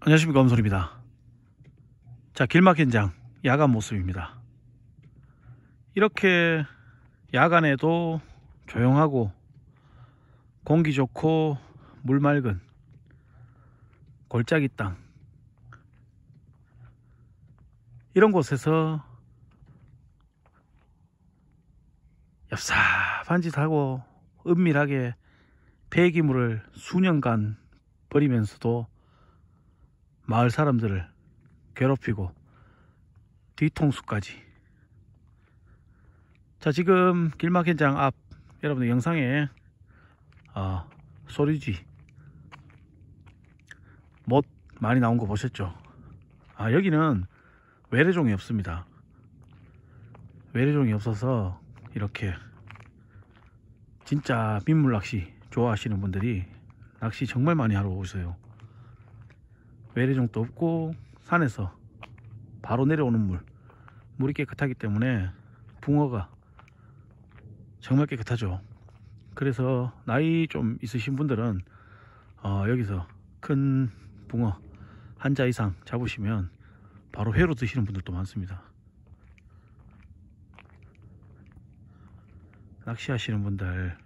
안녕하십니까 엄솔입니다 자 길막 현장 야간 모습입니다 이렇게 야간에도 조용하고 공기 좋고 물 맑은 골짜기 땅 이런 곳에서 엽사한 짓하고 은밀하게 폐기물을 수년간 버리면서도 마을 사람들을 괴롭히고 뒤통수까지 자 지금 길막 현장 앞 여러분들 영상에 어, 소리지 못 많이 나온 거 보셨죠 아 여기는 외래종이 없습니다 외래종이 없어서 이렇게 진짜 민물낚시 좋아하시는 분들이 낚시 정말 많이 하러 오세요 외래종도 없고 산에서 바로 내려오는 물 물이 깨끗하기 때문에 붕어가 정말 깨끗하죠 그래서 나이 좀 있으신 분들은 어, 여기서 큰 붕어 한 자 이상 잡으시면 바로 회로 드시는 분들도 많습니다 낚시하시는 분들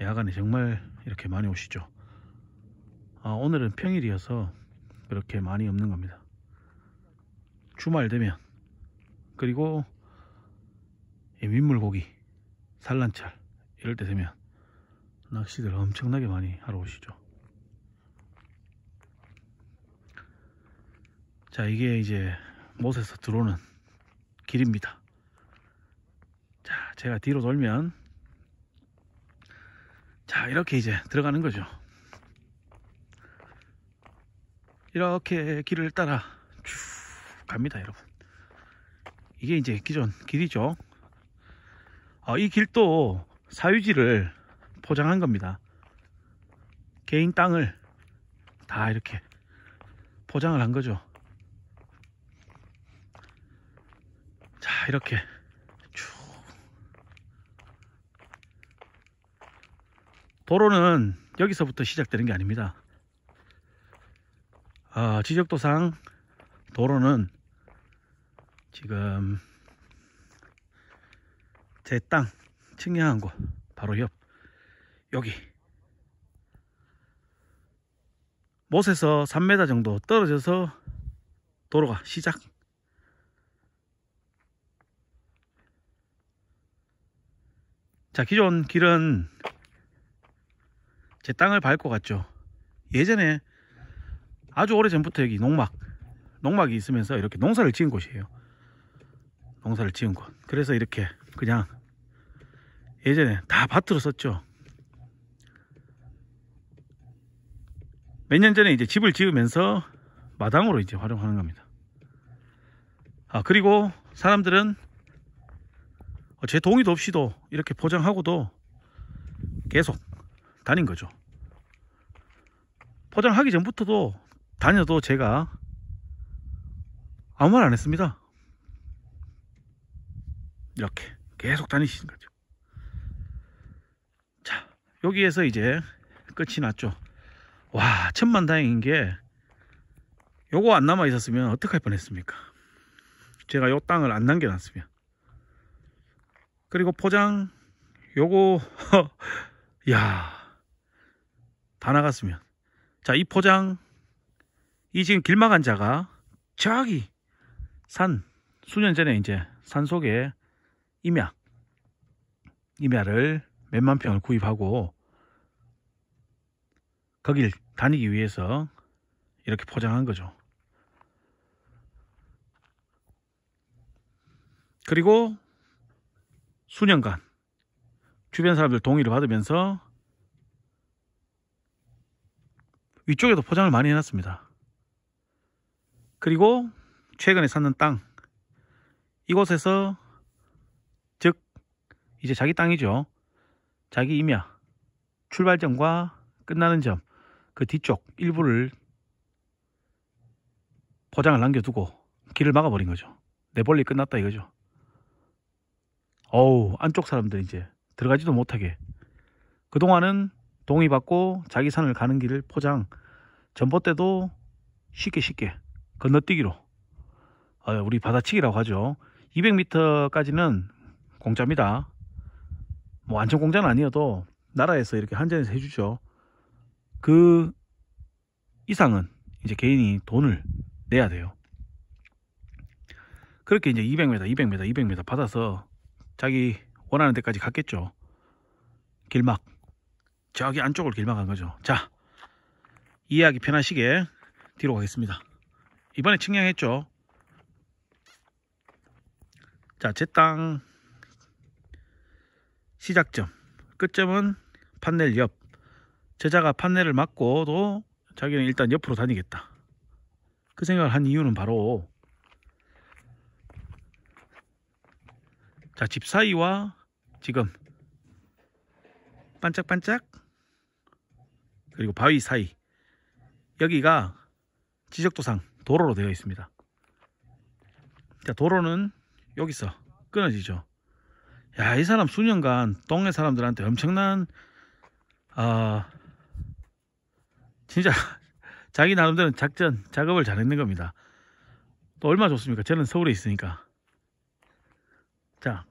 야간에 정말 이렇게 많이 오시죠 아, 오늘은 평일이어서 그렇게 많이 없는 겁니다 주말 되면 그리고 민물고기 산란철 이럴 때 되면 낚시들 엄청나게 많이 하러 오시죠 자 이게 이제 못에서 들어오는 길입니다 자 제가 뒤로 돌면 자 이렇게 이제 들어가는 거죠 이렇게 길을 따라 쭉 갑니다 여러분 이게 이제 기존 길이죠 어, 이 길도 사유지를 포장한 겁니다 개인 땅을 다 이렇게 포장을 한 거죠 자 이렇게 쭉 도로는 여기서부터 시작되는 게 아닙니다 어, 지적도상 도로는 지금 제 땅 측량한 곳 바로 옆 여기 못에서 3m 정도 떨어져서 도로가 시작 자 기존 길은 제 땅을 밟고 갔죠 예전에 아주 오래전부터 여기 농막 농막이 있으면서 이렇게 농사를 지은 곳이에요 농사를 지은 곳 그래서 이렇게 그냥 예전에 다 밭으로 썼죠 몇 년 전에 이제 집을 지으면서 마당으로 이제 활용하는 겁니다 아 그리고 사람들은 제 동의도 없이도 이렇게 포장하고도 계속 다닌 거죠 포장하기 전부터도 다녀도 제가 아무 말 안 했습니다 이렇게 계속 다니시는 거죠 자 여기에서 이제 끝이 났죠 와 천만다행인 게 요거 안 남아 있었으면 어떡할 뻔했습니까 제가 요 땅을 안 남겨놨으면 그리고 포장 요거 야 다 나갔으면 자 이 포장 이 지금 길막한 자가 저기 산 수년 전에 이제 산 속에 임야 임야를 몇만 평을 구입하고 거길 다니기 위해서 이렇게 포장한 거죠. 그리고 수년간 주변 사람들 동의를 받으면서 위쪽에도 포장을 많이 해놨습니다. 그리고 최근에 샀는 땅 이곳에서 즉 이제 자기 땅이죠 자기 임야 출발점과 끝나는 점 그 뒤쪽 일부를 포장을 남겨두고 길을 막아버린 거죠 내볼리 끝났다 이거죠 어우 안쪽 사람들 이제 들어가지도 못하게 그동안은 동의받고 자기 산을 가는 길을 포장 전봇대도 쉽게 쉽게 건너뛰기로 어, 우리 받아치기라고 하죠 200m까지는 공짜입니다 뭐 완전 공짜는 아니어도 나라에서 이렇게 한전에서 해주죠 그 이상은 이제 개인이 돈을 내야 돼요 그렇게 이제 200m 200m 200m 받아서 자기 원하는 데까지 갔겠죠 길막 저기 안쪽으로 길막한 거죠 자 이해하기 편하시게 뒤로 가겠습니다 이번에 측량했죠 자제 땅 시작점 끝점은 판넬 옆 제자가 판넬을 맞고도 자기는 일단 옆으로 다니겠다 그 생각을 한 이유는 바로 자집 사이와 지금 반짝반짝 그리고 바위 사이 여기가 지적도상 도로로 되어 있습니다 자 도로는 여기서 끊어지죠 야 이 사람 수년간 동네 사람들한테 엄청난 아 어, 진짜 자기 나름대로 작전 작업을 잘했는 겁니다 또 얼마 좋습니까 저는 서울에 있으니까 자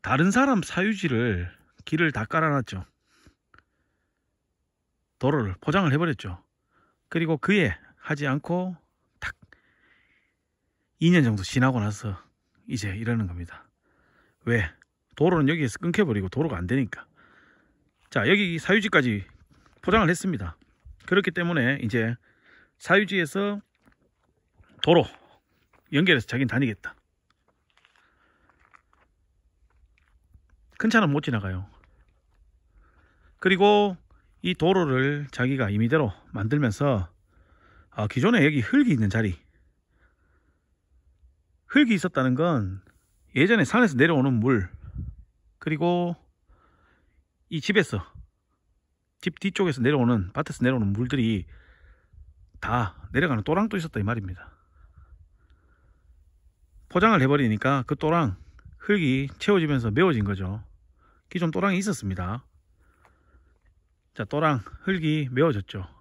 다른 사람 사유지를 길을 다 깔아놨죠 도로를 포장을 해버렸죠 그리고 그의 하지 않고 딱 2년 정도 지나고 나서 이제 이러는 겁니다. 왜? 도로는 여기에서 끊겨버리고 도로가 안 되니까. 자, 여기 사유지까지 포장을 했습니다. 그렇기 때문에 이제 사유지에서 도로 연결해서 자기는 다니겠다. 큰 차는 못 지나가요. 그리고 이 도로를 자기가 임의대로 만들면서 아 기존에 여기 흙이 있는 자리 흙이 있었다는 건 예전에 산에서 내려오는 물 그리고 이 집에서 집 뒤쪽에서 내려오는 밭에서 내려오는 물들이 다 내려가는 또랑도 있었다 이 말입니다 포장을 해버리니까 그 또랑 흙이 채워지면서 메워진 거죠 기존 또랑이 있었습니다 자 또랑 흙이 메워졌죠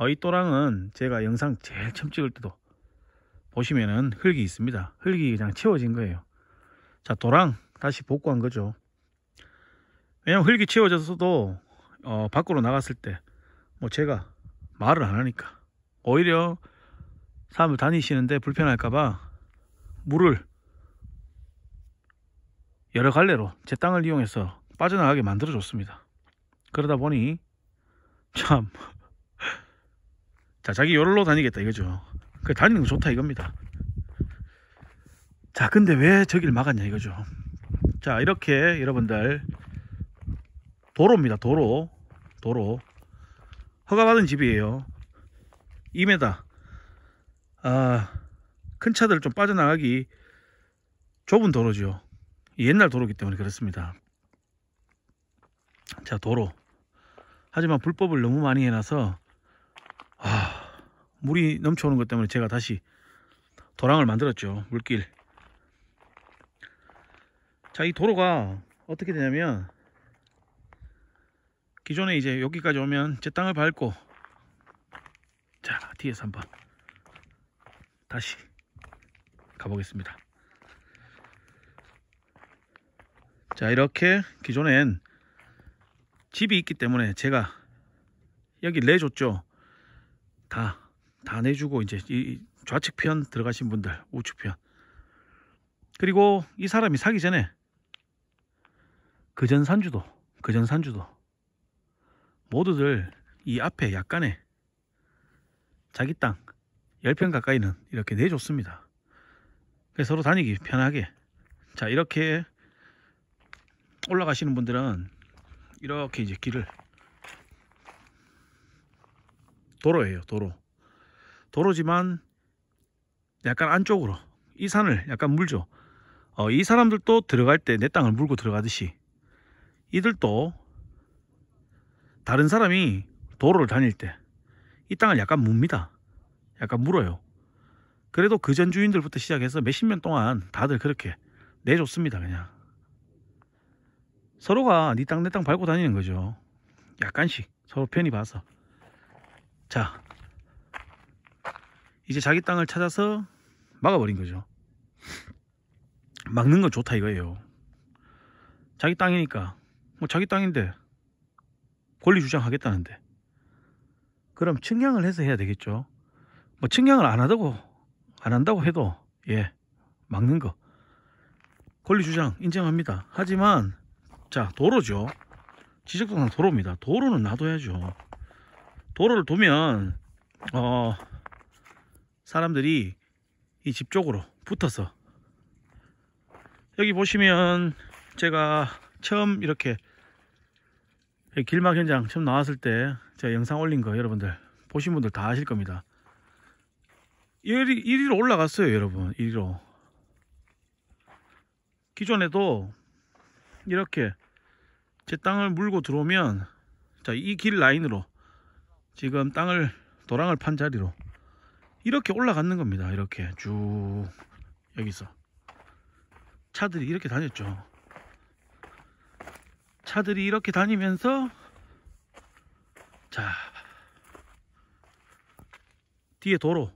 어, 이 또랑은 제가 영상 제일 처음 찍을 때도 보시면은 흙이 있습니다 흙이 그냥 채워진 거예요 자 도랑 다시 복구한 거죠 왜냐면 흙이 채워져서도 어, 밖으로 나갔을 때 뭐 제가 말을 안 하니까 오히려 사람들 다니시는데 불편할까봐 물을 여러 갈래로 제 땅을 이용해서 빠져나가게 만들어 줬습니다 그러다 보니 참자 자기 요럴로 다니겠다 이거죠 그 다니는 거 좋다 이겁니다 자 근데 왜 저길 막았냐 이거죠 자 이렇게 여러분들 도로입니다 도로 도로 허가받은 집이에요 2m 아, 큰 차들 좀 빠져나가기 좁은 도로죠 옛날 도로기 때문에 그렇습니다 자 도로 하지만 불법을 너무 많이 해놔서 아 물이 넘쳐오는 것 때문에 제가 다시 도랑을 만들었죠 물길 자 이 도로가 어떻게 되냐면 기존에 이제 여기까지 오면 제 땅을 밟고 자 뒤에서 한번 다시 가보겠습니다 자 이렇게 기존엔 집이 있기 때문에 제가 여기 내줬죠 다다 내주고 이제 이 좌측편 들어가신 분들 우측편 그리고 이 사람이 사기 전에 그전 산주도 그전 산주도 모두들 이 앞에 약간의 자기 땅 10평 가까이는 이렇게 내줬습니다 그래서 서로 다니기 편하게 자 이렇게 올라가시는 분들은 이렇게 이제 길을 도로예요 도로 도로지만 약간 안쪽으로 이 산을 약간 물죠 어, 이 사람들도 들어갈 때 내 땅을 물고 들어가듯이 이들도 다른 사람이 도로를 다닐 때 이 땅을 약간 묻니다 약간 물어요 그래도 그 전 주인들부터 시작해서 몇십 년 동안 다들 그렇게 내줬습니다 그냥 서로가 네 땅 내 땅 밟고 다니는 거죠 약간씩 서로 편히 봐서 자 이제 자기 땅을 찾아서 막아버린 거죠. 막는 건 좋다 이거예요. 자기 땅이니까 뭐 자기 땅인데 권리 주장하겠다는데 그럼 측량을 해서 해야 되겠죠. 뭐 측량을 안 하다고 안 한다고 해도 예 막는 거 권리 주장 인정합니다. 하지만 자 도로죠. 지적도상 도로입니다. 도로는 놔둬야죠. 도로를 두면 어 사람들이 이 집 쪽으로 붙어서 여기 보시면 제가 처음 이렇게 길막 현장 처음 나왔을 때 제가 영상 올린 거 여러분들 보신 분들 다 아실 겁니다 1위로 올라갔어요 여러분 1위로 기존에도 이렇게 제 땅을 물고 들어오면 자이 길 라인으로 지금 땅을 도랑을 판 자리로 이렇게 올라가는 겁니다 이렇게 쭉 여기서 차들이 이렇게 다녔죠 차들이 이렇게 다니면서 자 뒤에 도로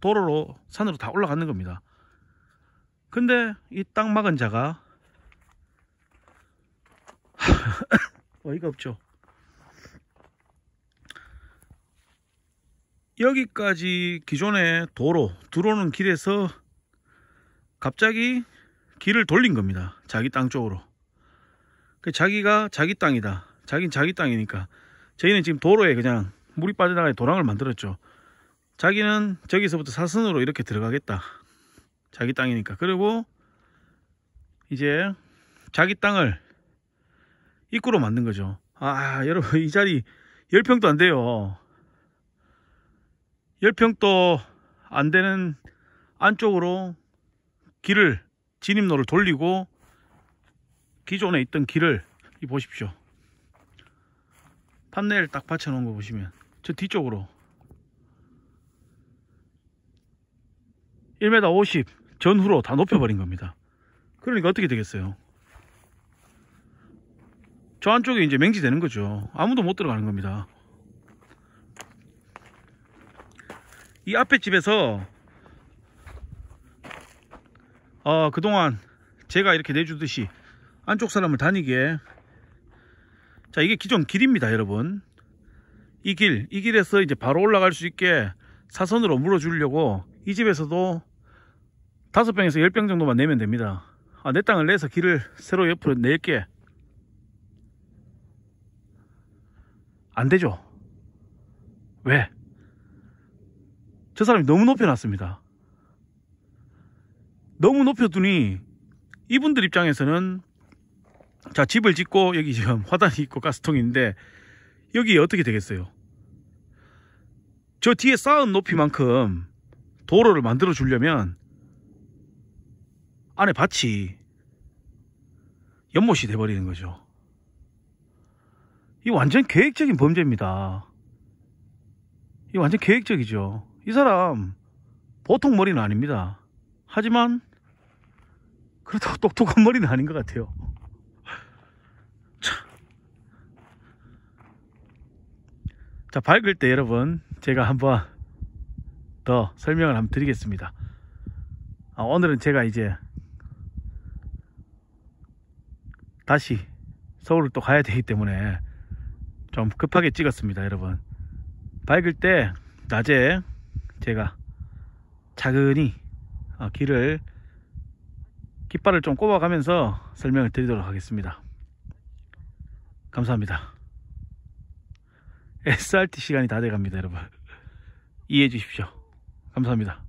도로로 산으로 다 올라가는 겁니다 근데 이 땅 막은 자가 어이가 없죠 여기까지 기존의 도로 들어오는 길에서 갑자기 길을 돌린 겁니다 자기 땅 쪽으로 그 자기가 자기 땅이다 자긴 자기 땅이니까 저희는 지금 도로에 그냥 물이 빠져나가는 도랑을 만들었죠 자기는 저기서부터 사선으로 이렇게 들어가겠다 자기 땅이니까 그리고 이제 자기 땅을 입구로 만든 거죠 아 여러분 이 자리 10평도 안 돼요 10평도 안 되는 안쪽으로 길을 진입로를 돌리고 기존에 있던 길을 보십시오 판넬 딱 받쳐 놓은 거 보시면 저 뒤쪽으로 1m 50 전후로 다 높여버린 겁니다 그러니까 어떻게 되겠어요 저 안쪽에 이제 맹지되는 거죠 아무도 못 들어가는 겁니다 이 앞에 집에서 어, 그동안 제가 이렇게 내주듯이 안쪽 사람을 다니게 자 이게 기존 길입니다 여러분 이 길, 이 길에서 이제 바로 올라갈 수 있게 사선으로 물어주려고 이 집에서도 다섯 병에서 열 병 정도만 내면 됩니다 아, 내 땅을 내서 길을 새로 옆으로 낼게 안되죠 왜? 저 사람이 너무 높여놨습니다. 너무 높여두니 이분들 입장에서는 자 집을 짓고 여기 지금 화단이 있고 가스통인데 여기 어떻게 되겠어요? 저 뒤에 쌓은 높이만큼 도로를 만들어 주려면 안에 밭이 연못이 돼버리는 거죠. 이 완전 계획적인 범죄입니다. 이 완전 계획적이죠. 이 사람 보통 머리는 아닙니다. 하지만 그렇다고 똑똑한 머리는 아닌 것 같아요. 자 밝을 때 여러분 제가 한번 더 설명을 한번 드리겠습니다. 아, 오늘은 제가 이제 다시 서울을 또 가야 되기 때문에 좀 급하게 찍었습니다 여러분 밝을 때 낮에 제가 작은히 어, 길을 깃발을 좀 꼽아가면서 설명을 드리도록 하겠습니다 감사합니다 SRT 시간이 다 돼갑니다 여러분 이해해 주십시오 감사합니다